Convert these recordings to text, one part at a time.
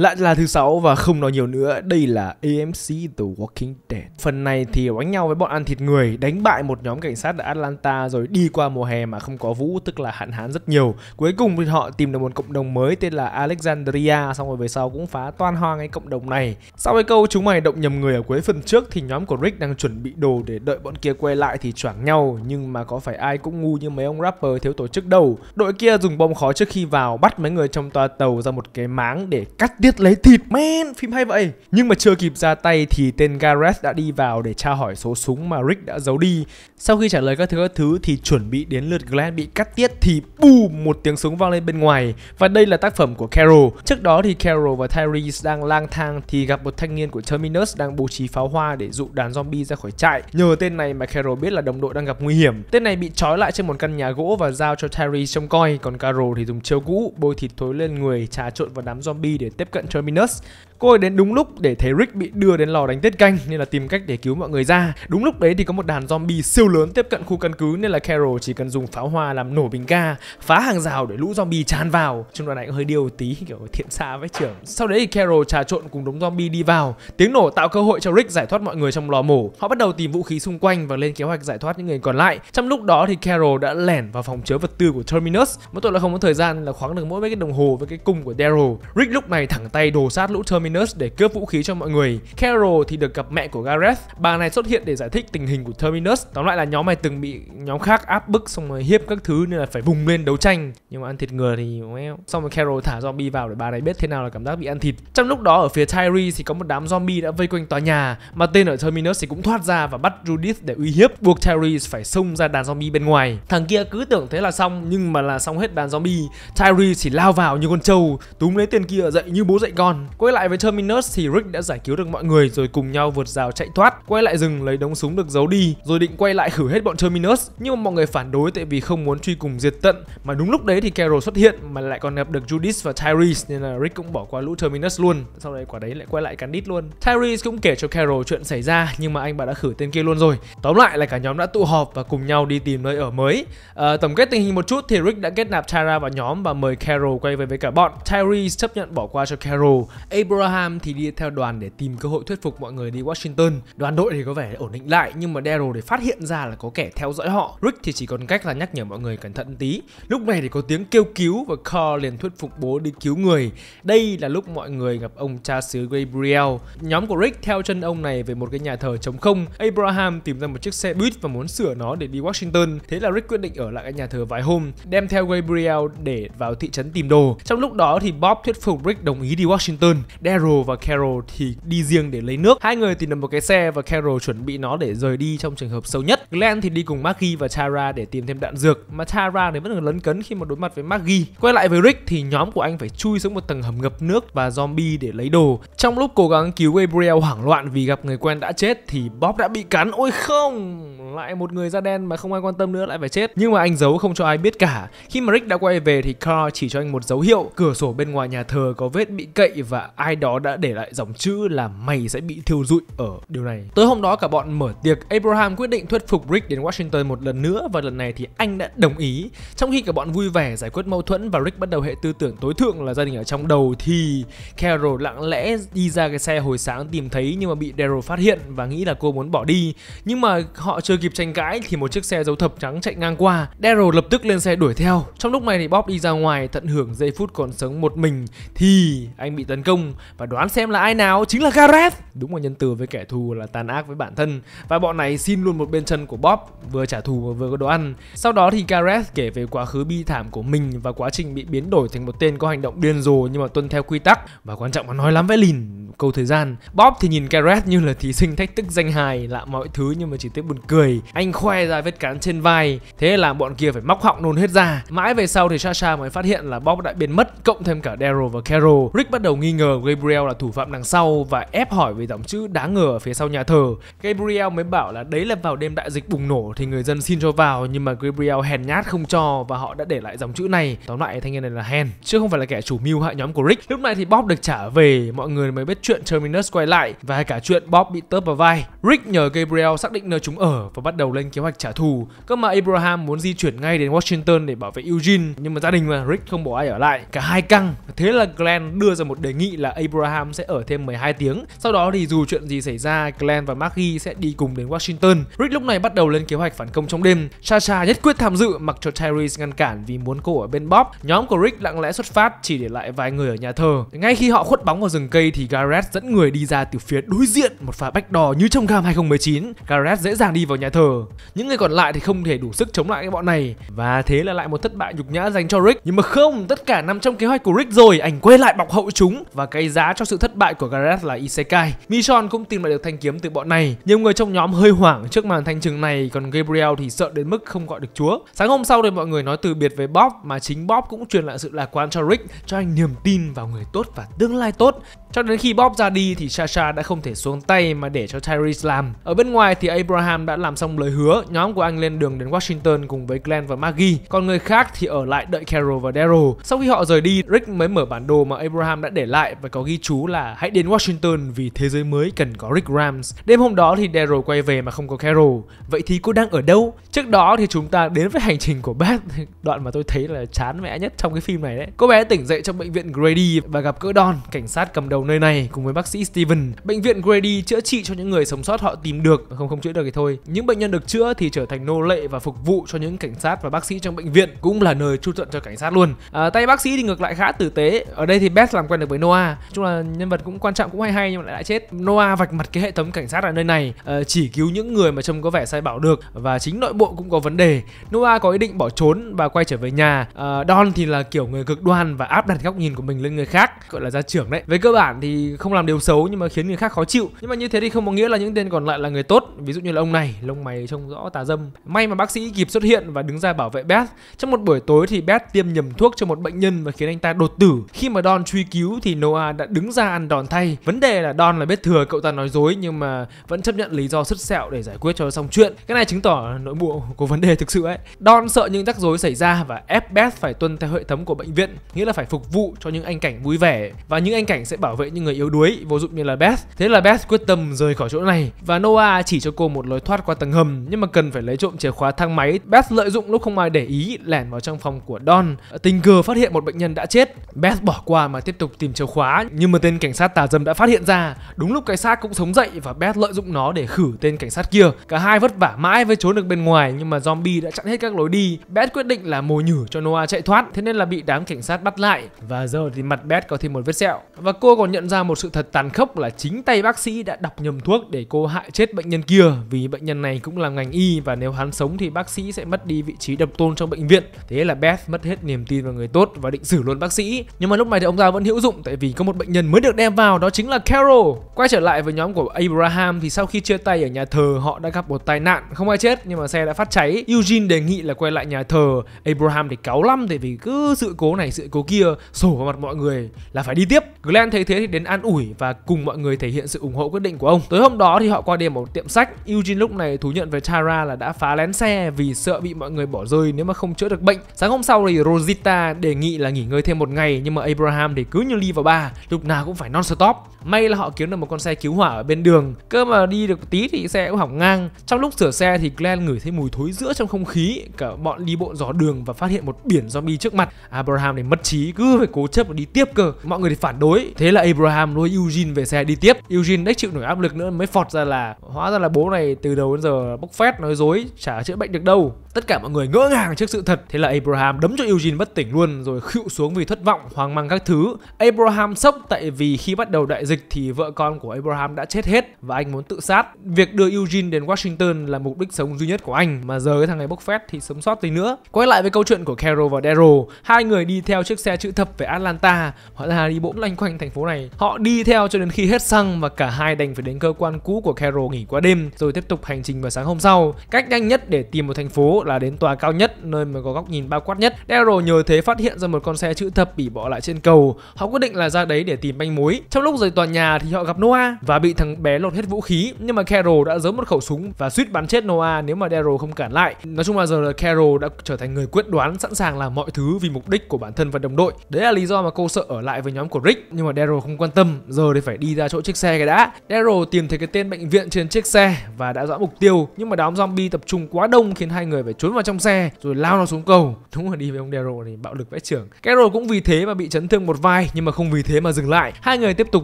lại là thứ sáu và không nói nhiều nữa đây là AMC The Walking Dead phần này thì đánh nhau với bọn ăn thịt người đánh bại một nhóm cảnh sát ở Atlanta rồi đi qua mùa hè mà không có vũ tức là hạn hán rất nhiều cuối cùng thì họ tìm được một cộng đồng mới tên là Alexandria xong rồi về sau cũng phá toan hoang cái cộng đồng này sau cái câu chúng mày động nhầm người ở cuối phần trước thì nhóm của Rick đang chuẩn bị đồ để đợi bọn kia quay lại thì choảng nhau nhưng mà có phải ai cũng ngu như mấy ông rapper thiếu tổ chức đâu đội kia dùng bom khói trước khi vào bắt mấy người trong toa tàu ra một cái máng để cắt tiết giết lấy thịt men phim hay vậy nhưng mà chưa kịp ra tay thì tên Gareth đã đi vào để tra hỏi số súng mà Rick đã giấu đi sau khi trả lời các thứ các thứ thì chuẩn bị đến lượt Glenn bị cắt tiết thì bùm một tiếng súng vang lên bên ngoài và đây là tác phẩm của Carol trước đó thì Carol và Tyrese đang lang thang thì gặp một thanh niên của Terminus đang bố trí pháo hoa để dụ đàn zombie ra khỏi trại nhờ tên này mà Carol biết là đồng đội đang gặp nguy hiểm tên này bị trói lại trên một căn nhà gỗ và giao cho Tyrese trông coi còn Carol thì dùng chiêu cũ bôi thịt thối lên người trà trộn vào đám zombie để tiếp cận Terminus Cô ấy đến đúng lúc để thấy Rick bị đưa đến lò đánh tiết canh nên là tìm cách để cứu mọi người ra. Đúng lúc đấy thì có một đàn zombie siêu lớn tiếp cận khu căn cứ nên là Carol chỉ cần dùng pháo hoa làm nổ bình ga, phá hàng rào để lũ zombie tràn vào. Trong đoạn này cũng hơi điều tí kiểu thiện xa với trưởng. Sau đấy thì Carol trà trộn cùng đống zombie đi vào. Tiếng nổ tạo cơ hội cho Rick giải thoát mọi người trong lò mổ. Họ bắt đầu tìm vũ khí xung quanh và lên kế hoạch giải thoát những người còn lại. Trong lúc đó thì Carol đã lẻn vào phòng chứa vật tư của Terminus. Mỗi tội là không có thời gian là khoáng được mỗi mấy cái đồng hồ với cái cung của Daryl. Rick lúc này thẳng tay đồ sát lũ Terminus Terminus để cướp vũ khí cho mọi người. Carol thì được gặp mẹ của Gareth. Bà này xuất hiện để giải thích tình hình của Terminus. Tóm lại là nhóm này từng bị nhóm khác áp bức xong rồi hiếp các thứ nên là phải vùng lên đấu tranh. Nhưng mà ăn thịt người thì well. Xong rồi Carol thả zombie vào để bà này biết thế nào là cảm giác bị ăn thịt. Trong lúc đó ở phía Tyree thì có một đám zombie đã vây quanh tòa nhà mà tên ở Terminus thì cũng thoát ra và bắt Judith để uy hiếp buộc Tyree phải xông ra đàn zombie bên ngoài. Thằng kia cứ tưởng thế là xong nhưng mà là xong hết đàn zombie. Tyree chỉ lao vào như con trâu túm lấy tên kia dậy như bố dậy con. Quay lại với Terminus thì Rick đã giải cứu được mọi người rồi cùng nhau vượt rào chạy thoát, quay lại rừng lấy đống súng được giấu đi rồi định quay lại khử hết bọn Terminus nhưng mà mọi người phản đối tại vì không muốn truy cùng diệt tận mà đúng lúc đấy thì Carol xuất hiện mà lại còn gặp được Judith và Tyrese nên là Rick cũng bỏ qua lũ Terminus luôn. Sau đấy quả đấy lại quay lại cắn Candid luôn. Tyrese cũng kể cho Carol chuyện xảy ra nhưng mà anh bà đã khử tên kia luôn rồi. Tóm lại là cả nhóm đã tụ họp và cùng nhau đi tìm nơi ở mới. À, tổng kết tình hình một chút thì Rick đã kết nạp Tara vào nhóm và mời Carol quay về với cả bọn. Tyrese chấp nhận bỏ qua cho Carol. Abraham Durham thì đi theo đoàn để tìm cơ hội thuyết phục mọi người đi Washington. Đoàn đội thì có vẻ ổn định lại nhưng mà Daryl thì phát hiện ra là có kẻ theo dõi họ. Rick thì chỉ còn cách là nhắc nhở mọi người cẩn thận tí. Lúc này thì có tiếng kêu cứu và Carl liền thuyết phục bố đi cứu người. Đây là lúc mọi người gặp ông cha xứ Gabriel. Nhóm của Rick theo chân ông này về một cái nhà thờ trống không. Abraham tìm ra một chiếc xe buýt và muốn sửa nó để đi Washington. Thế là Rick quyết định ở lại cái nhà thờ vài hôm, đem theo Gabriel để vào thị trấn tìm đồ. Trong lúc đó thì Bob thuyết phục Rick đồng ý đi Washington. Daryl Carol và Carol thì đi riêng để lấy nước. Hai người tìm được một cái xe và Carol chuẩn bị nó để rời đi trong trường hợp xấu nhất. Glenn thì đi cùng Maggie và Tara để tìm thêm đạn dược mà Tara thì vẫn còn lấn cấn khi mà đối mặt với Maggie. Quay lại với Rick thì nhóm của anh phải chui xuống một tầng hầm ngập nước và zombie để lấy đồ. Trong lúc cố gắng cứu Gabriel hoảng loạn vì gặp người quen đã chết thì Bob đã bị cắn. Ôi không, lại một người da đen mà không ai quan tâm nữa lại phải chết. Nhưng mà anh giấu không cho ai biết cả. Khi mà Rick đã quay về thì Carl chỉ cho anh một dấu hiệu, cửa sổ bên ngoài nhà thờ có vết bị cậy và ai đó đã để lại dòng chữ là mày sẽ bị thiêu rụi ở điều này. Tới hôm đó cả bọn mở tiệc, Abraham quyết định thuyết phục Rick đến Washington một lần nữa và lần này thì anh đã đồng ý. Trong khi cả bọn vui vẻ giải quyết mâu thuẫn và Rick bắt đầu hệ tư tưởng tối thượng là gia đình ở trong đầu thì Carol lặng lẽ đi ra cái xe hồi sáng tìm thấy nhưng mà bị Daryl phát hiện và nghĩ là cô muốn bỏ đi. Nhưng mà họ chưa kịp tranh cãi thì một chiếc xe dấu thập trắng chạy ngang qua. Daryl lập tức lên xe đuổi theo. Trong lúc này thì Bob đi ra ngoài tận hưởng giây phút còn sống một mình thì anh bị tấn công. Và đoán xem là ai nào chính là Gareth Đúng là nhân từ với kẻ thù là tàn ác với bản thân Và bọn này xin luôn một bên chân của Bob Vừa trả thù vừa có đồ ăn Sau đó thì Gareth kể về quá khứ bi thảm của mình Và quá trình bị biến đổi thành một tên có hành động điên rồ Nhưng mà tuân theo quy tắc Và quan trọng là nói lắm với lìn câu thời gian Bob thì nhìn Gareth như là thí sinh thách thức danh hài Lạ mọi thứ nhưng mà chỉ tiếc buồn cười Anh khoe ra vết cán trên vai Thế là bọn kia phải móc họng nôn hết ra Mãi về sau thì Sasha mới phát hiện là Bob đã biến mất Cộng thêm cả Daryl và Carol Rick bắt đầu nghi ngờ Gabriel Gabriel là thủ phạm đằng sau và ép hỏi về dòng chữ đáng ngờ ở phía sau nhà thờ. Gabriel mới bảo là đấy là vào đêm đại dịch bùng nổ thì người dân xin cho vào nhưng mà Gabriel hèn nhát không cho và họ đã để lại dòng chữ này. Tóm lại thanh niên này là hèn chứ không phải là kẻ chủ mưu hại nhóm của Rick. Lúc này thì Bob được trả về, mọi người mới biết chuyện Terminus quay lại và cả chuyện Bob bị tớp vào vai. Rick nhờ Gabriel xác định nơi chúng ở và bắt đầu lên kế hoạch trả thù. Cơ mà Abraham muốn di chuyển ngay đến Washington để bảo vệ Eugene nhưng mà gia đình mà Rick không bỏ ai ở lại. Cả hai căng. Thế là Glenn đưa ra một đề nghị là Abraham Abraham sẽ ở thêm 12 tiếng. Sau đó thì dù chuyện gì xảy ra, Glenn và Maggie sẽ đi cùng đến Washington. Rick lúc này bắt đầu lên kế hoạch phản công trong đêm. Sasha nhất quyết tham dự mặc cho Tyrese ngăn cản vì muốn cô ở bên Bob. Nhóm của Rick lặng lẽ xuất phát chỉ để lại vài người ở nhà thờ. Ngay khi họ khuất bóng vào rừng cây thì Garrett dẫn người đi ra từ phía đối diện một pha bách đỏ như trong gam 2019. Garrett dễ dàng đi vào nhà thờ. Những người còn lại thì không thể đủ sức chống lại cái bọn này và thế là lại một thất bại nhục nhã dành cho Rick. Nhưng mà không, tất cả nằm trong kế hoạch của Rick rồi, Anh quay lại bọc hậu chúng và cây ra giá cho sự thất bại của Gareth là Isekai. Michon cũng tìm lại được thanh kiếm từ bọn này. Nhiều người trong nhóm hơi hoảng trước màn thanh trừng này, còn Gabriel thì sợ đến mức không gọi được chúa. Sáng hôm sau thì mọi người nói từ biệt với Bob mà chính Bob cũng truyền lại sự lạc quan cho Rick, cho anh niềm tin vào người tốt và tương lai tốt. Cho đến khi Bob ra đi thì Sasha đã không thể xuống tay mà để cho Tyrese làm. Ở bên ngoài thì Abraham đã làm xong lời hứa, nhóm của anh lên đường đến Washington cùng với Glenn và Maggie, còn người khác thì ở lại đợi Carol và Daryl. Sau khi họ rời đi, Rick mới mở bản đồ mà Abraham đã để lại và có ghi chú là hãy đến Washington vì thế giới mới cần có Rick Rams. Đêm hôm đó thì Daryl quay về mà không có Carol. Vậy thì cô đang ở đâu? Trước đó thì chúng ta đến với hành trình của Beth, đoạn mà tôi thấy là chán mẹ nhất trong cái phim này đấy. Cô bé tỉnh dậy trong bệnh viện Grady và gặp cỡ Don, cảnh sát cầm đầu đầu nơi này cùng với bác sĩ Steven. Bệnh viện Grady chữa trị cho những người sống sót họ tìm được, không không chữa được thì thôi. Những bệnh nhân được chữa thì trở thành nô lệ và phục vụ cho những cảnh sát và bác sĩ trong bệnh viện cũng là nơi chu tận cho cảnh sát luôn. À, tay bác sĩ thì ngược lại khá tử tế. Ở đây thì Beth làm quen được với Noah. Chung là nhân vật cũng quan trọng cũng hay hay nhưng lại đã chết. Noah vạch mặt cái hệ thống cảnh sát ở nơi này à, chỉ cứu những người mà trông có vẻ sai bảo được và chính nội bộ cũng có vấn đề. Noah có ý định bỏ trốn và quay trở về nhà. À, Don thì là kiểu người cực đoan và áp đặt góc nhìn của mình lên người khác, gọi là gia trưởng đấy. với cơ bản bản thì không làm điều xấu nhưng mà khiến người khác khó chịu nhưng mà như thế thì không có nghĩa là những tên còn lại là người tốt ví dụ như là ông này lông mày trông rõ tà dâm may mà bác sĩ kịp xuất hiện và đứng ra bảo vệ Beth trong một buổi tối thì Beth tiêm nhầm thuốc cho một bệnh nhân và khiến anh ta đột tử khi mà Don truy cứu thì Noah đã đứng ra ăn đòn thay vấn đề là Don là biết thừa cậu ta nói dối nhưng mà vẫn chấp nhận lý do sứt sẹo để giải quyết cho xong chuyện cái này chứng tỏ nội bộ của vấn đề thực sự ấy Don sợ những rắc rối xảy ra và ép Beth phải tuân theo hệ thống của bệnh viện nghĩa là phải phục vụ cho những anh cảnh vui vẻ và những anh cảnh sẽ bảo vệ những người yếu đuối, vô dụng như là Beth. Thế là Beth quyết tâm rời khỏi chỗ này và Noah chỉ cho cô một lối thoát qua tầng hầm nhưng mà cần phải lấy trộm chìa khóa thang máy. Beth lợi dụng lúc không ai để ý lẻn vào trong phòng của Don, tình cờ phát hiện một bệnh nhân đã chết. Beth bỏ qua mà tiếp tục tìm chìa khóa nhưng mà tên cảnh sát tà dâm đã phát hiện ra. Đúng lúc cái xác cũng sống dậy và Beth lợi dụng nó để khử tên cảnh sát kia. Cả hai vất vả mãi với trốn được bên ngoài nhưng mà zombie đã chặn hết các lối đi. Beth quyết định là mồi nhử cho Noah chạy thoát thế nên là bị đám cảnh sát bắt lại và giờ thì mặt Beth có thêm một vết sẹo và cô còn nhận ra một sự thật tàn khốc là chính tay bác sĩ đã đọc nhầm thuốc để cô hại chết bệnh nhân kia vì bệnh nhân này cũng làm ngành y và nếu hắn sống thì bác sĩ sẽ mất đi vị trí độc tôn trong bệnh viện. Thế là Beth mất hết niềm tin vào người tốt và định xử luôn bác sĩ. Nhưng mà lúc này thì ông ta vẫn hữu dụng tại vì có một bệnh nhân mới được đem vào đó chính là Carol. Quay trở lại với nhóm của Abraham thì sau khi chia tay ở nhà thờ họ đã gặp một tai nạn, không ai chết nhưng mà xe đã phát cháy. Eugene đề nghị là quay lại nhà thờ. Abraham thì cáu lăm tại vì cứ sự cố này sự cố kia sổ vào mặt mọi người là phải đi tiếp. Glenn thấy thế đấy đến an ủi và cùng mọi người thể hiện sự ủng hộ quyết định của ông. Tối hôm đó thì họ qua đêm ở một tiệm sách. Eugene lúc này thú nhận với Tara là đã phá lén xe vì sợ bị mọi người bỏ rơi nếu mà không chữa được bệnh. Sáng hôm sau thì Rosita đề nghị là nghỉ ngơi thêm một ngày nhưng mà Abraham thì cứ như ly vào ba, lúc nào cũng phải non stop. May là họ kiếm được một con xe cứu hỏa ở bên đường. Cơ mà đi được tí thì xe cũng hỏng ngang. Trong lúc sửa xe thì Glenn ngửi thấy mùi thối giữa trong không khí. Cả bọn đi bộ dò đường và phát hiện một biển zombie trước mặt. Abraham thì mất trí cứ phải cố chấp và đi tiếp cơ. Mọi người thì phản đối. Thế là Abraham lôi Eugene về xe đi tiếp Eugene đếch chịu nổi áp lực nữa mới phọt ra là hóa ra là bố này từ đầu đến giờ bốc phét nói dối chả chữa bệnh được đâu tất cả mọi người ngỡ ngàng trước sự thật thế là Abraham đấm cho Eugene bất tỉnh luôn rồi khựu xuống vì thất vọng hoang mang các thứ Abraham sốc tại vì khi bắt đầu đại dịch thì vợ con của Abraham đã chết hết và anh muốn tự sát việc đưa Eugene đến Washington là mục đích sống duy nhất của anh mà giờ cái thằng này bốc phét thì sống sót tí nữa quay lại với câu chuyện của Carol và Daryl hai người đi theo chiếc xe chữ thập về Atlanta họ ra đi bỗng lanh quanh thành phố này này. Họ đi theo cho đến khi hết xăng và cả hai đành phải đến cơ quan cũ của Carol nghỉ qua đêm rồi tiếp tục hành trình vào sáng hôm sau. Cách nhanh nhất để tìm một thành phố là đến tòa cao nhất nơi mà có góc nhìn bao quát nhất. Daryl nhờ thế phát hiện ra một con xe chữ thập bị bỏ lại trên cầu. Họ quyết định là ra đấy để tìm manh mối. Trong lúc rời tòa nhà thì họ gặp Noah và bị thằng bé lột hết vũ khí nhưng mà Carol đã giấu một khẩu súng và suýt bắn chết Noah nếu mà Daryl không cản lại. Nói chung là giờ là Carol đã trở thành người quyết đoán sẵn sàng làm mọi thứ vì mục đích của bản thân và đồng đội. Đấy là lý do mà cô sợ ở lại với nhóm của Rick nhưng mà Daryl Daryl không quan tâm, giờ thì phải đi ra chỗ chiếc xe cái đã. Daryl tìm thấy cái tên bệnh viện trên chiếc xe và đã dõi mục tiêu, nhưng mà đám zombie tập trung quá đông khiến hai người phải trốn vào trong xe rồi lao nó xuống cầu. Đúng là đi với ông Daryl thì bạo lực vãi trưởng. Carol cũng vì thế mà bị chấn thương một vai nhưng mà không vì thế mà dừng lại. Hai người tiếp tục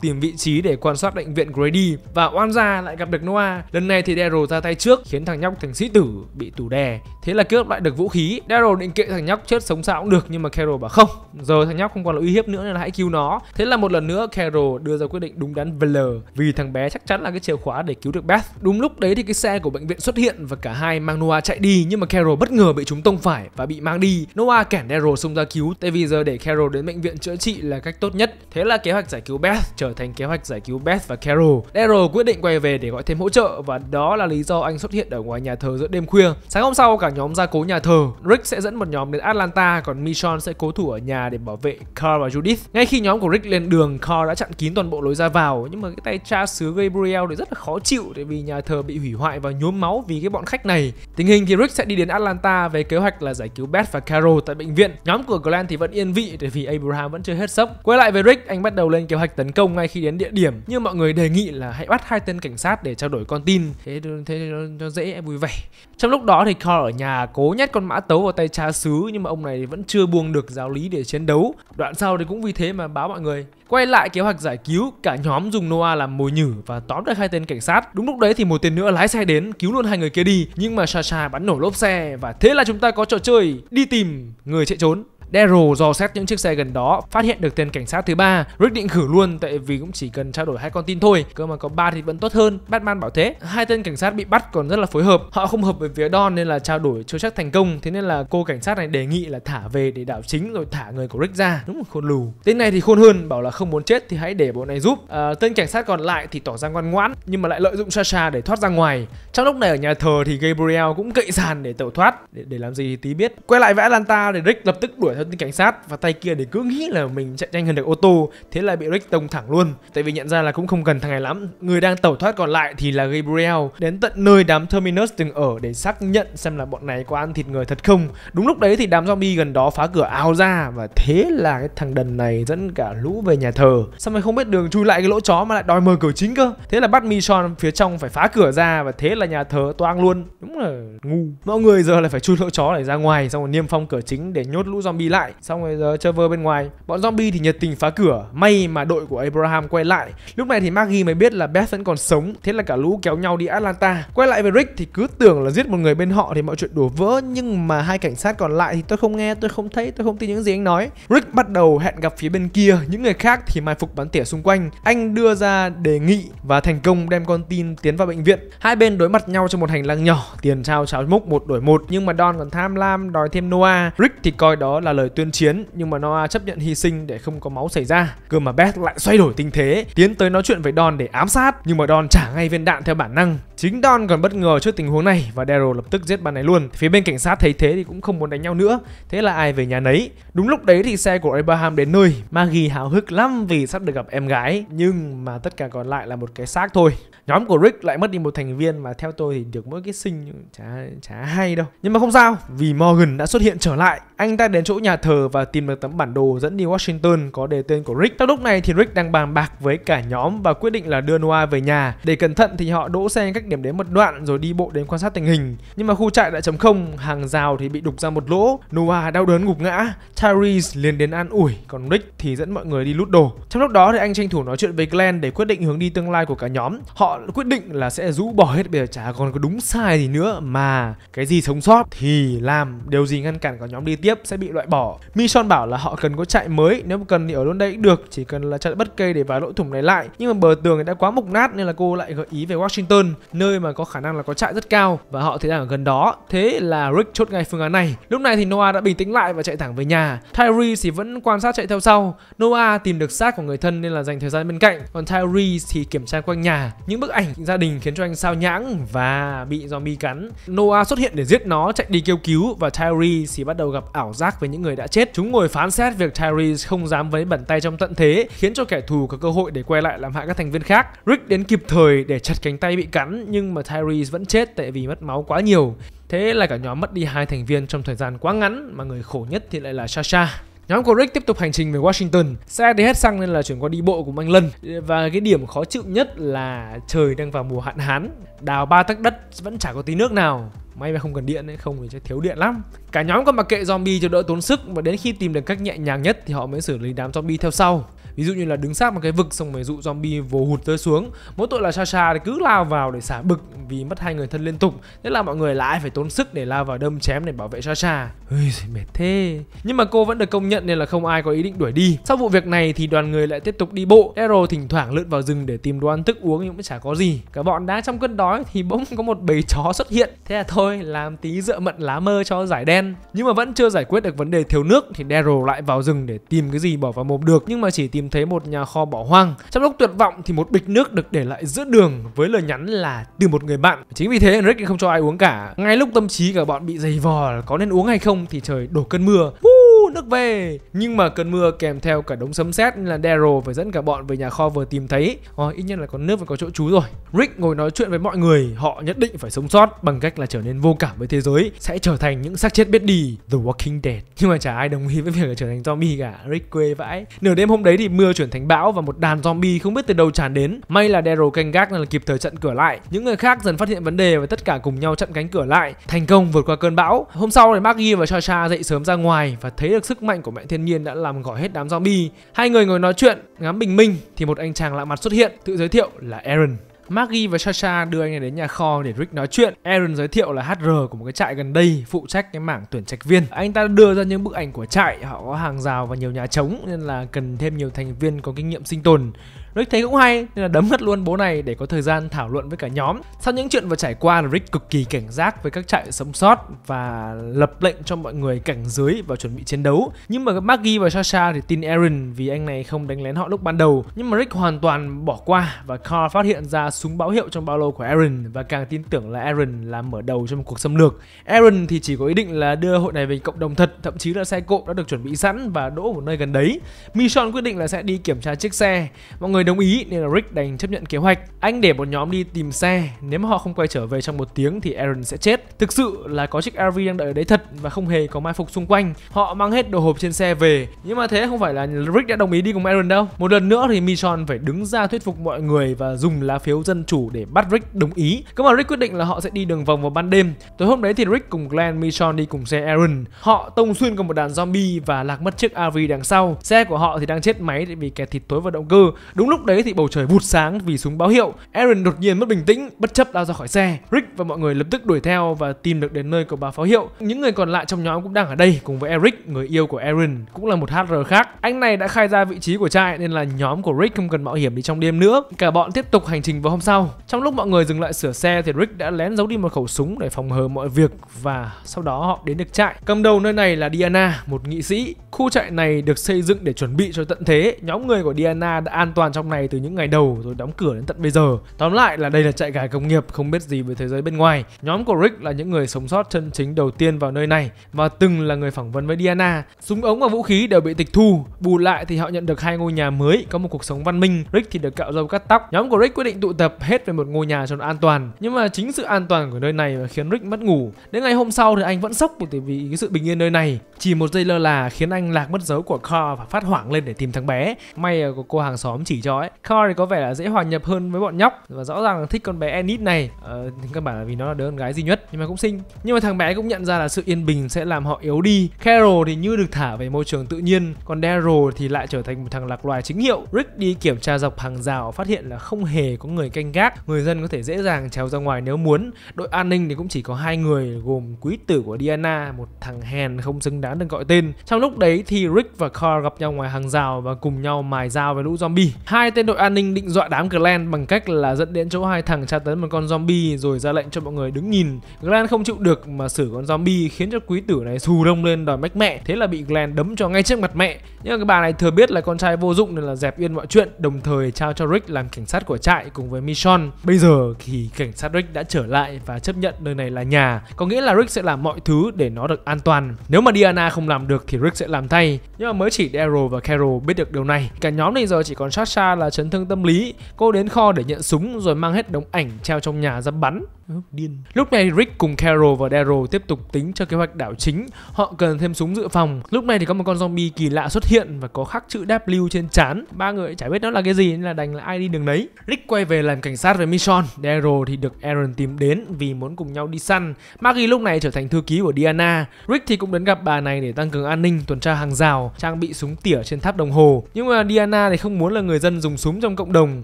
tìm vị trí để quan sát bệnh viện Grady và oan gia lại gặp được Noah. Lần này thì Daryl ra tay trước khiến thằng nhóc thành sĩ tử bị tù đè. Thế là cướp lại được vũ khí. Daryl định kệ thằng nhóc chết sống sao cũng được nhưng mà Carol bảo không, giờ thằng nhóc không còn là uy hiếp nữa nên là hãy cứu nó. Thế là một lần nữa nữa Carol đưa ra quyết định đúng đắn về VL vì thằng bé chắc chắn là cái chìa khóa để cứu được Beth. Đúng lúc đấy thì cái xe của bệnh viện xuất hiện và cả hai mang Noah chạy đi nhưng mà Carol bất ngờ bị chúng tông phải và bị mang đi. Noah cản Daryl xông ra cứu tại vì giờ để Carol đến bệnh viện chữa trị là cách tốt nhất. Thế là kế hoạch giải cứu Beth trở thành kế hoạch giải cứu Beth và Carol. Daryl quyết định quay về để gọi thêm hỗ trợ và đó là lý do anh xuất hiện ở ngoài nhà thờ giữa đêm khuya. Sáng hôm sau cả nhóm ra cố nhà thờ. Rick sẽ dẫn một nhóm đến Atlanta còn Michonne sẽ cố thủ ở nhà để bảo vệ Carl và Judith. Ngay khi nhóm của Rick lên đường, Cor đã chặn kín toàn bộ lối ra vào nhưng mà cái tay cha xứ Gabriel thì rất là khó chịu tại vì nhà thờ bị hủy hoại và nhuốm máu vì cái bọn khách này. Tình hình thì Rick sẽ đi đến Atlanta về kế hoạch là giải cứu Beth và Carol tại bệnh viện. Nhóm của Glenn thì vẫn yên vị tại vì Abraham vẫn chưa hết sốc. Quay lại về Rick, anh bắt đầu lên kế hoạch tấn công ngay khi đến địa điểm nhưng mọi người đề nghị là hãy bắt hai tên cảnh sát để trao đổi con tin thế thế cho dễ vui vẻ trong lúc đó thì Carl ở nhà cố nhét con mã tấu vào tay cha xứ nhưng mà ông này vẫn chưa buông được giáo lý để chiến đấu đoạn sau thì cũng vì thế mà báo mọi người Quay lại kế hoạch giải cứu, cả nhóm dùng Noah làm mồi nhử và tóm được hai tên cảnh sát. Đúng lúc đấy thì một tên nữa lái xe đến cứu luôn hai người kia đi, nhưng mà Sasha bắn nổ lốp xe và thế là chúng ta có trò chơi đi tìm người chạy trốn. Daryl dò xét những chiếc xe gần đó, phát hiện được tên cảnh sát thứ ba. Rick định khử luôn tại vì cũng chỉ cần trao đổi hai con tin thôi, cơ mà có ba thì vẫn tốt hơn. Batman bảo thế. Hai tên cảnh sát bị bắt còn rất là phối hợp, họ không hợp với phía Don nên là trao đổi chưa chắc thành công, thế nên là cô cảnh sát này đề nghị là thả về để đảo chính rồi thả người của Rick ra. Đúng một khôn lù. Tên này thì khôn hơn, bảo là không muốn chết thì hãy để bọn này giúp. À, tên cảnh sát còn lại thì tỏ ra ngoan ngoãn nhưng mà lại lợi dụng Sasha để thoát ra ngoài. Trong lúc này ở nhà thờ thì Gabriel cũng cậy sàn để tẩu thoát. Để, để làm gì thì tí biết. Quay lại với Atlanta để Rick lập tức đuổi tin cảnh sát và tay kia để cứ nghĩ là mình chạy nhanh hơn được ô tô thế là bị Rick tông thẳng luôn tại vì nhận ra là cũng không cần thằng này lắm người đang tẩu thoát còn lại thì là Gabriel đến tận nơi đám Terminus từng ở để xác nhận xem là bọn này có ăn thịt người thật không đúng lúc đấy thì đám zombie gần đó phá cửa áo ra và thế là cái thằng đần này dẫn cả lũ về nhà thờ sao mày không biết đường chui lại cái lỗ chó mà lại đòi mở cửa chính cơ thế là bắt Michon phía trong phải phá cửa ra và thế là nhà thờ toang luôn đúng là ngu mọi người giờ là phải chui lỗ chó này ra ngoài xong rồi niêm phong cửa chính để nhốt lũ zombie lại xong rồi giờ server bên ngoài bọn zombie thì nhiệt tình phá cửa may mà đội của Abraham quay lại lúc này thì Maggie mới biết là Beth vẫn còn sống thế là cả lũ kéo nhau đi Atlanta quay lại với Rick thì cứ tưởng là giết một người bên họ thì mọi chuyện đổ vỡ nhưng mà hai cảnh sát còn lại thì tôi không nghe tôi không thấy tôi không tin những gì anh nói Rick bắt đầu hẹn gặp phía bên kia những người khác thì mai phục bắn tỉa xung quanh anh đưa ra đề nghị và thành công đem con tin tiến vào bệnh viện hai bên đối mặt nhau trong một hành lang nhỏ tiền trao cháo múc một đổi một nhưng mà Don còn tham lam đòi thêm Noah Rick thì coi đó là lời tuyên chiến nhưng mà Noah chấp nhận hy sinh để không có máu xảy ra. Cơ mà Beth lại xoay đổi tình thế, tiến tới nói chuyện với Don để ám sát nhưng mà Don trả ngay viên đạn theo bản năng. Chính Don còn bất ngờ trước tình huống này và Daryl lập tức giết bạn này luôn. Phía bên cảnh sát thấy thế thì cũng không muốn đánh nhau nữa, thế là ai về nhà nấy. Đúng lúc đấy thì xe của Abraham đến nơi, Maggie háo hức lắm vì sắp được gặp em gái, nhưng mà tất cả còn lại là một cái xác thôi. Nhóm của Rick lại mất đi một thành viên mà theo tôi thì được mỗi cái sinh chả chả hay đâu. Nhưng mà không sao, vì Morgan đã xuất hiện trở lại. Anh ta đến chỗ nhà thờ và tìm được tấm bản đồ dẫn đi Washington có đề tên của Rick. Trong lúc này thì Rick đang bàn bạc với cả nhóm và quyết định là đưa Noah về nhà. Để cẩn thận thì họ đỗ xe cách điểm đến một đoạn rồi đi bộ đến quan sát tình hình. Nhưng mà khu trại đã chấm không, hàng rào thì bị đục ra một lỗ, Noah đau đớn gục ngã, Tyrese liền đến an ủi, còn Rick thì dẫn mọi người đi lút đồ. Trong lúc đó thì anh tranh thủ nói chuyện với Glenn để quyết định hướng đi tương lai của cả nhóm. Họ quyết định là sẽ rũ bỏ hết bây giờ chả còn có đúng sai gì nữa mà cái gì sống sót thì làm, điều gì ngăn cản cả nhóm đi tiếp sẽ bị loại bỏ. Mission bảo là họ cần có trại mới, nếu mà cần thì ở luôn đây cũng được, chỉ cần là chặn bất kê để vào lỗ thủng này lại. Nhưng mà bờ tường đã quá mục nát nên là cô lại gợi ý về Washington nơi mà có khả năng là có trại rất cao và họ thấy rằng ở gần đó. Thế là Rick chốt ngay phương án này. Lúc này thì Noah đã bình tĩnh lại và chạy thẳng về nhà. Tyree thì vẫn quan sát chạy theo sau. Noah tìm được xác của người thân nên là dành thời gian bên cạnh. Còn Tyree thì kiểm tra quanh nhà. Những bức ảnh gia đình khiến cho anh sao nhãng và bị zombie cắn. Noah xuất hiện để giết nó, chạy đi kêu cứu và Tyree thì bắt đầu gặp ảo giác với những người đã chết. Chúng ngồi phán xét việc Tyree không dám với bẩn tay trong tận thế, khiến cho kẻ thù có cơ hội để quay lại làm hại các thành viên khác. Rick đến kịp thời để chặt cánh tay bị cắn nhưng mà Tyrese vẫn chết tại vì mất máu quá nhiều. Thế là cả nhóm mất đi hai thành viên trong thời gian quá ngắn mà người khổ nhất thì lại là Sasha. Nhóm của Rick tiếp tục hành trình về Washington. Xe đi hết xăng nên là chuyển qua đi bộ cùng anh Lân. Và cái điểm khó chịu nhất là trời đang vào mùa hạn hán. Đào ba tắc đất vẫn chả có tí nước nào. May mà không cần điện ấy, không thì chắc thiếu điện lắm. Cả nhóm còn mặc kệ zombie cho đỡ tốn sức và đến khi tìm được cách nhẹ nhàng nhất thì họ mới xử lý đám zombie theo sau ví dụ như là đứng sát một cái vực xong rồi dụ zombie vồ hụt tới xuống mỗi tội là Sasha thì cứ lao vào để xả bực vì mất hai người thân liên tục thế là mọi người lại phải tốn sức để lao vào đâm chém để bảo vệ Sasha ơi mệt thế nhưng mà cô vẫn được công nhận nên là không ai có ý định đuổi đi sau vụ việc này thì đoàn người lại tiếp tục đi bộ Arrow thỉnh thoảng lượn vào rừng để tìm đồ ăn thức uống nhưng cũng chả có gì cả bọn đá trong cơn đói thì bỗng có một bầy chó xuất hiện thế là thôi làm tí dựa mận lá mơ cho giải đen nhưng mà vẫn chưa giải quyết được vấn đề thiếu nước thì Daryl lại vào rừng để tìm cái gì bỏ vào mồm được nhưng mà chỉ tìm tìm thấy một nhà kho bỏ hoang. Trong lúc tuyệt vọng thì một bịch nước được để lại giữa đường với lời nhắn là từ một người bạn. Chính vì thế Rick không cho ai uống cả. Ngay lúc tâm trí cả bọn bị dày vò có nên uống hay không thì trời đổ cơn mưa. Woo! nước về nhưng mà cơn mưa kèm theo cả đống sấm sét nên là Daryl phải dẫn cả bọn về nhà kho vừa tìm thấy oh, ít nhất là có nước và có chỗ trú rồi Rick ngồi nói chuyện với mọi người họ nhất định phải sống sót bằng cách là trở nên vô cảm với thế giới sẽ trở thành những xác chết biết đi The Walking Dead nhưng mà chả ai đồng ý với việc là trở thành zombie cả Rick quê vãi nửa đêm hôm đấy thì mưa chuyển thành bão và một đàn zombie không biết từ đâu tràn đến may là Daryl canh gác nên là kịp thời chặn cửa lại những người khác dần phát hiện vấn đề và tất cả cùng nhau chặn cánh cửa lại thành công vượt qua cơn bão hôm sau thì Maggie và Sasha dậy sớm ra ngoài và thấy được sức mạnh của mẹ thiên nhiên đã làm gọi hết đám zombie. Hai người ngồi nói chuyện, ngắm bình minh thì một anh chàng lạ mặt xuất hiện, tự giới thiệu là Aaron. Maggie và Sasha đưa anh này đến nhà kho để Rick nói chuyện. Aaron giới thiệu là HR của một cái trại gần đây phụ trách cái mảng tuyển trạch viên. Anh ta đưa ra những bức ảnh của trại, họ có hàng rào và nhiều nhà trống nên là cần thêm nhiều thành viên có kinh nghiệm sinh tồn. Rick thấy cũng hay nên là đấm ngất luôn bố này để có thời gian thảo luận với cả nhóm. Sau những chuyện vừa trải qua là Rick cực kỳ cảnh giác với các trại sống sót và lập lệnh cho mọi người cảnh giới và chuẩn bị chiến đấu. Nhưng mà Maggie và Sasha thì tin Aaron vì anh này không đánh lén họ lúc ban đầu. Nhưng mà Rick hoàn toàn bỏ qua và Carl phát hiện ra súng báo hiệu trong bao lô của Aaron và càng tin tưởng là Aaron là mở đầu cho một cuộc xâm lược. Aaron thì chỉ có ý định là đưa hội này về cộng đồng thật, thậm chí là xe cộ đã được chuẩn bị sẵn và đỗ một nơi gần đấy. Michonne quyết định là sẽ đi kiểm tra chiếc xe. Mọi người người đồng ý nên là Rick đành chấp nhận kế hoạch. Anh để một nhóm đi tìm xe, nếu mà họ không quay trở về trong một tiếng thì Aaron sẽ chết. Thực sự là có chiếc RV đang đợi ở đấy thật và không hề có mai phục xung quanh. Họ mang hết đồ hộp trên xe về, nhưng mà thế không phải là Rick đã đồng ý đi cùng Aaron đâu. Một lần nữa thì Michonne phải đứng ra thuyết phục mọi người và dùng lá phiếu dân chủ để bắt Rick đồng ý. Cơ mà Rick quyết định là họ sẽ đi đường vòng vào ban đêm. Tối hôm đấy thì Rick cùng Glenn Michonne đi cùng xe Aaron. Họ tông xuyên qua một đàn zombie và lạc mất chiếc RV đằng sau. Xe của họ thì đang chết máy vì kẹt thịt tối vào động cơ. Đúng lúc đấy thì bầu trời vụt sáng vì súng báo hiệu. Aaron đột nhiên mất bình tĩnh, bất chấp lao ra khỏi xe. Rick và mọi người lập tức đuổi theo và tìm được đến nơi có báo pháo hiệu. Những người còn lại trong nhóm cũng đang ở đây cùng với Eric, người yêu của Aaron, cũng là một HR khác. Anh này đã khai ra vị trí của trại nên là nhóm của Rick không cần mạo hiểm đi trong đêm nữa. Cả bọn tiếp tục hành trình vào hôm sau. Trong lúc mọi người dừng lại sửa xe thì Rick đã lén giấu đi một khẩu súng để phòng hờ mọi việc và sau đó họ đến được trại. Cầm đầu nơi này là Diana, một nghị sĩ. Khu trại này được xây dựng để chuẩn bị cho tận thế. Nhóm người của Diana đã an toàn trong trong này từ những ngày đầu rồi đóng cửa đến tận bây giờ. Tóm lại là đây là trại gà công nghiệp không biết gì về thế giới bên ngoài. Nhóm của Rick là những người sống sót chân chính đầu tiên vào nơi này và từng là người phỏng vấn với Diana. Súng ống và vũ khí đều bị tịch thu. Bù lại thì họ nhận được hai ngôi nhà mới, có một cuộc sống văn minh. Rick thì được cạo râu cắt tóc. Nhóm của Rick quyết định tụ tập hết về một ngôi nhà cho nó an toàn. Nhưng mà chính sự an toàn của nơi này mà khiến Rick mất ngủ. Đến ngày hôm sau thì anh vẫn sốc bởi vì cái sự bình yên nơi này. Chỉ một giây lơ là khiến anh lạc mất dấu của Carl và phát hoảng lên để tìm thằng bé. May có cô hàng xóm chỉ cho chó ấy Car thì có vẻ là dễ hòa nhập hơn với bọn nhóc và rõ ràng là thích con bé Enid này ờ, căn bản là vì nó là đứa con gái duy nhất nhưng mà cũng xinh nhưng mà thằng bé cũng nhận ra là sự yên bình sẽ làm họ yếu đi Carol thì như được thả về môi trường tự nhiên còn Daryl thì lại trở thành một thằng lạc loài chính hiệu Rick đi kiểm tra dọc hàng rào phát hiện là không hề có người canh gác người dân có thể dễ dàng trèo ra ngoài nếu muốn đội an ninh thì cũng chỉ có hai người gồm quý tử của Diana một thằng hèn không xứng đáng được gọi tên trong lúc đấy thì Rick và Carl gặp nhau ngoài hàng rào và cùng nhau mài dao với lũ zombie hai tên đội an ninh định dọa đám Glenn bằng cách là dẫn đến chỗ hai thằng tra tấn một con zombie rồi ra lệnh cho mọi người đứng nhìn. Glenn không chịu được mà xử con zombie khiến cho quý tử này xù lông lên đòi mách mẹ, thế là bị Glenn đấm cho ngay trước mặt mẹ. Nhưng mà cái bà này thừa biết là con trai vô dụng nên là dẹp yên mọi chuyện, đồng thời trao cho Rick làm cảnh sát của trại cùng với Michonne Bây giờ thì cảnh sát Rick đã trở lại và chấp nhận nơi này là nhà, có nghĩa là Rick sẽ làm mọi thứ để nó được an toàn. Nếu mà Diana không làm được thì Rick sẽ làm thay. Nhưng mà mới chỉ Daryl và Carol biết được điều này. Cả nhóm này giờ chỉ còn Sasha là chấn thương tâm lý. Cô đến kho để nhận súng rồi mang hết đống ảnh treo trong nhà ra bắn điên lúc này Rick cùng Carol và Daryl tiếp tục tính cho kế hoạch đảo chính họ cần thêm súng dự phòng lúc này thì có một con zombie kỳ lạ xuất hiện và có khắc chữ W trên chán ba người chả biết nó là cái gì nên là đành là ai đi đường nấy. Rick quay về làm cảnh sát với Mission Daryl thì được Aaron tìm đến vì muốn cùng nhau đi săn Maggie lúc này trở thành thư ký của Diana Rick thì cũng đến gặp bà này để tăng cường an ninh tuần tra hàng rào trang bị súng tỉa trên tháp đồng hồ nhưng mà Diana thì không muốn là người dân dùng súng trong cộng đồng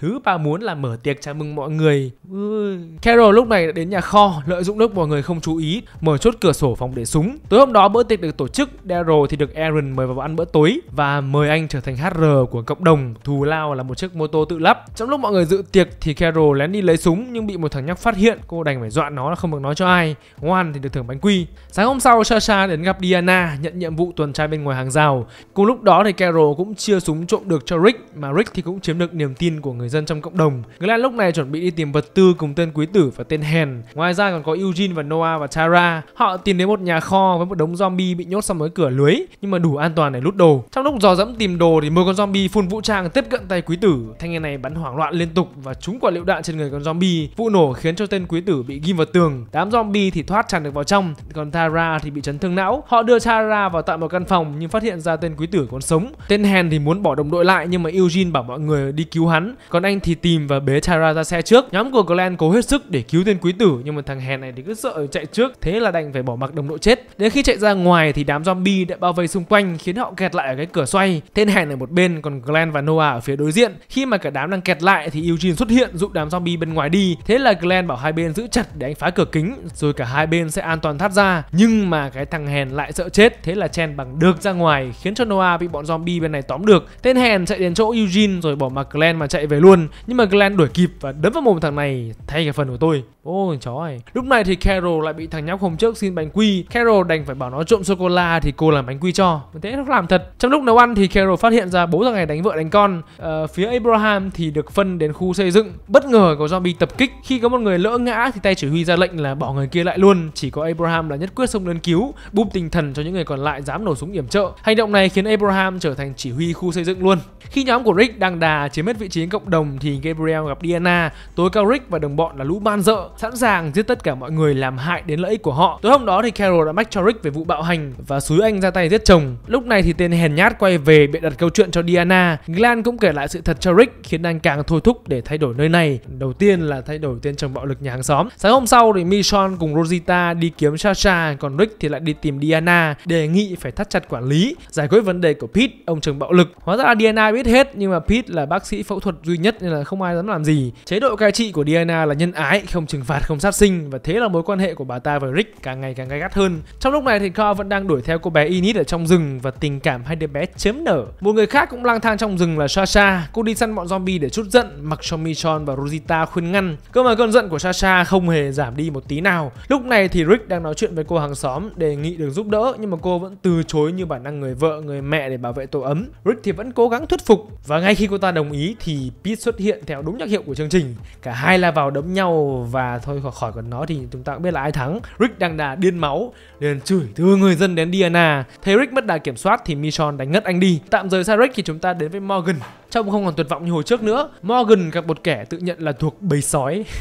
thứ bà muốn là mở tiệc chào mừng mọi người Carol lúc này đã đến nhà kho, lợi dụng lúc mọi người không chú ý, mở chốt cửa sổ phòng để súng. Tối hôm đó bữa tiệc được tổ chức, Daryl thì được Aaron mời vào ăn bữa tối và mời anh trở thành HR của cộng đồng, thù lao là một chiếc mô tô tự lắp. Trong lúc mọi người dự tiệc thì Carol lén đi lấy súng nhưng bị một thằng nhóc phát hiện, cô đành phải dọa nó là không được nói cho ai. Ngoan thì được thưởng bánh quy. Sáng hôm sau, Sasha đến gặp Diana nhận nhiệm vụ tuần tra bên ngoài hàng rào. Cùng lúc đó thì Carol cũng chia súng trộm được cho Rick mà Rick thì cũng chiếm được niềm tin của người dân trong cộng đồng. Glenn lúc này chuẩn bị đi tìm vật tư cùng tên quý tử và tên Harry hèn. Ngoài ra còn có Eugene và Noah và Tara. Họ tìm đến một nhà kho với một đống zombie bị nhốt sau mấy cửa lưới nhưng mà đủ an toàn để lút đồ. Trong lúc dò dẫm tìm đồ thì một con zombie phun vũ trang tiếp cận tay quý tử. Thanh niên này bắn hoảng loạn liên tục và trúng quả lựu đạn trên người con zombie. Vụ nổ khiến cho tên quý tử bị ghim vào tường. Đám zombie thì thoát tràn được vào trong, còn Tara thì bị chấn thương não. Họ đưa Tara vào tại một căn phòng nhưng phát hiện ra tên quý tử còn sống. Tên Hèn thì muốn bỏ đồng đội lại nhưng mà Eugene bảo mọi người đi cứu hắn, còn anh thì tìm và bế Tara ra xe trước. Nhóm của Glenn cố hết sức để cứu tên tên quý tử nhưng mà thằng hèn này thì cứ sợ chạy trước thế là đành phải bỏ mặc đồng đội chết đến khi chạy ra ngoài thì đám zombie đã bao vây xung quanh khiến họ kẹt lại ở cái cửa xoay tên hèn ở một bên còn Glenn và Noah ở phía đối diện khi mà cả đám đang kẹt lại thì Eugene xuất hiện dụ đám zombie bên ngoài đi thế là Glenn bảo hai bên giữ chặt để anh phá cửa kính rồi cả hai bên sẽ an toàn thoát ra nhưng mà cái thằng hèn lại sợ chết thế là chen bằng được ra ngoài khiến cho Noah bị bọn zombie bên này tóm được tên hèn chạy đến chỗ Eugene rồi bỏ mặc Glenn mà chạy về luôn nhưng mà Glenn đuổi kịp và đấm vào mồm thằng này thay cái phần của tôi Ôi chó ơi. Lúc này thì Carol lại bị thằng nhóc hôm trước xin bánh quy. Carol đành phải bảo nó trộm sô cô la thì cô làm bánh quy cho. Thế nó làm thật. Trong lúc nấu ăn thì Carol phát hiện ra bố thằng này đánh vợ đánh con. Ờ, phía Abraham thì được phân đến khu xây dựng. Bất ngờ có zombie tập kích. Khi có một người lỡ ngã thì tay chỉ huy ra lệnh là bỏ người kia lại luôn. Chỉ có Abraham là nhất quyết xông lên cứu, bùm tinh thần cho những người còn lại dám nổ súng yểm trợ. Hành động này khiến Abraham trở thành chỉ huy khu xây dựng luôn. Khi nhóm của Rick đang đà chiếm hết vị trí cộng đồng thì Gabriel gặp Diana, tối cao Rick và đồng bọn là lũ man dợ sẵn sàng giết tất cả mọi người làm hại đến lợi ích của họ. Tối hôm đó thì Carol đã mách cho Rick về vụ bạo hành và xúi anh ra tay giết chồng. Lúc này thì tên hèn nhát quay về bị đặt câu chuyện cho Diana. Glenn cũng kể lại sự thật cho Rick khiến anh càng thôi thúc để thay đổi nơi này. Đầu tiên là thay đổi tên chồng bạo lực nhà hàng xóm. Sáng hôm sau thì Michonne cùng Rosita đi kiếm Sasha, còn Rick thì lại đi tìm Diana đề nghị phải thắt chặt quản lý, giải quyết vấn đề của Pete, ông chồng bạo lực. Hóa ra là Diana biết hết nhưng mà Pete là bác sĩ phẫu thuật duy nhất nên là không ai dám làm gì. Chế độ cai trị của Diana là nhân ái, không trừng phạt không sát sinh và thế là mối quan hệ của bà ta và Rick càng ngày càng gay gắt hơn. Trong lúc này thì Carl vẫn đang đuổi theo cô bé Init ở trong rừng và tình cảm hai đứa bé chớm nở. Một người khác cũng lang thang trong rừng là Sasha. Cô đi săn bọn zombie để chút giận mặc cho Michon và Rosita khuyên ngăn. Cơ mà cơn giận của Sasha không hề giảm đi một tí nào. Lúc này thì Rick đang nói chuyện với cô hàng xóm đề nghị được giúp đỡ nhưng mà cô vẫn từ chối như bản năng người vợ người mẹ để bảo vệ tổ ấm. Rick thì vẫn cố gắng thuyết phục và ngay khi cô ta đồng ý thì Pete xuất hiện theo đúng nhạc hiệu của chương trình. Cả hai la vào đấm nhau và thôi khỏi còn nó thì chúng ta cũng biết là ai thắng Rick đang đà điên máu liền chửi thưa người dân đến Diana thấy Rick mất đà kiểm soát thì Michon đánh ngất anh đi tạm rời xa Rick thì chúng ta đến với Morgan trông không còn tuyệt vọng như hồi trước nữa Morgan gặp một kẻ tự nhận là thuộc bầy sói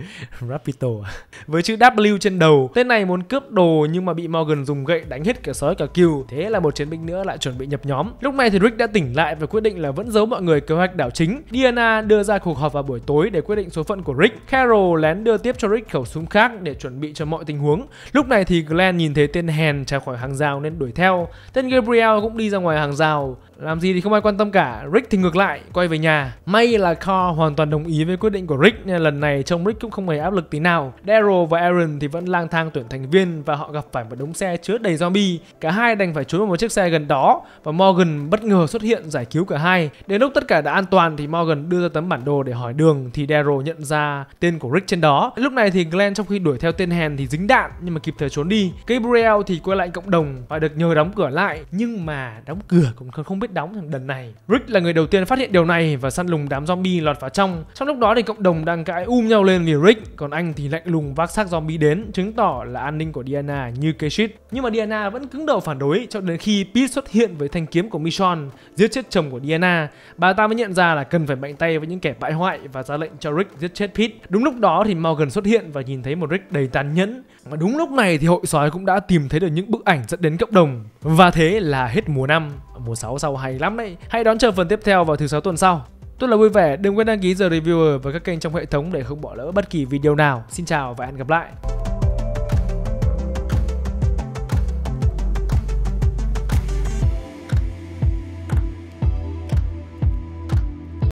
Rapido à? Với chữ W trên đầu, tên này muốn cướp đồ nhưng mà bị Morgan dùng gậy đánh hết cả sói cả kiều. Thế là một chiến binh nữa lại chuẩn bị nhập nhóm. Lúc này thì Rick đã tỉnh lại và quyết định là vẫn giấu mọi người kế hoạch đảo chính. Diana đưa ra cuộc họp vào buổi tối để quyết định số phận của Rick. Carol lén đưa tiếp cho Rick khẩu súng khác để chuẩn bị cho mọi tình huống. Lúc này thì Glenn nhìn thấy tên hèn trà khỏi hàng rào nên đuổi theo. Tên Gabriel cũng đi ra ngoài hàng rào làm gì thì không ai quan tâm cả Rick thì ngược lại quay về nhà may là Carl hoàn toàn đồng ý với quyết định của Rick nên lần này trông Rick cũng không hề áp lực tí nào Daryl và Aaron thì vẫn lang thang tuyển thành viên và họ gặp phải một đống xe chứa đầy zombie cả hai đành phải trốn vào một chiếc xe gần đó và Morgan bất ngờ xuất hiện giải cứu cả hai đến lúc tất cả đã an toàn thì Morgan đưa ra tấm bản đồ để hỏi đường thì Daryl nhận ra tên của Rick trên đó lúc này thì Glenn trong khi đuổi theo tên hèn thì dính đạn nhưng mà kịp thời trốn đi Gabriel thì quay lại cộng đồng và được nhờ đóng cửa lại nhưng mà đóng cửa cũng không biết quyết đóng thằng đần này. Rick là người đầu tiên phát hiện điều này và săn lùng đám zombie lọt vào trong. Trong lúc đó thì cộng đồng đang cãi um nhau lên vì Rick, còn anh thì lạnh lùng vác xác zombie đến, chứng tỏ là an ninh của Diana như cây shit. Nhưng mà Diana vẫn cứng đầu phản đối cho đến khi Pete xuất hiện với thanh kiếm của Michonne, giết chết chồng của Diana. Bà ta mới nhận ra là cần phải mạnh tay với những kẻ bại hoại và ra lệnh cho Rick giết chết Pete. Đúng lúc đó thì Morgan xuất hiện và nhìn thấy một Rick đầy tàn nhẫn, mà đúng lúc này thì hội sói cũng đã tìm thấy được những bức ảnh dẫn đến cộng đồng. Và thế là hết mùa 5, mùa 6 sau hay lắm đấy. Hãy đón chờ phần tiếp theo vào thứ sáu tuần sau. Tôi là vui vẻ, đừng quên đăng ký The Reviewer và các kênh trong hệ thống để không bỏ lỡ bất kỳ video nào. Xin chào và hẹn gặp lại.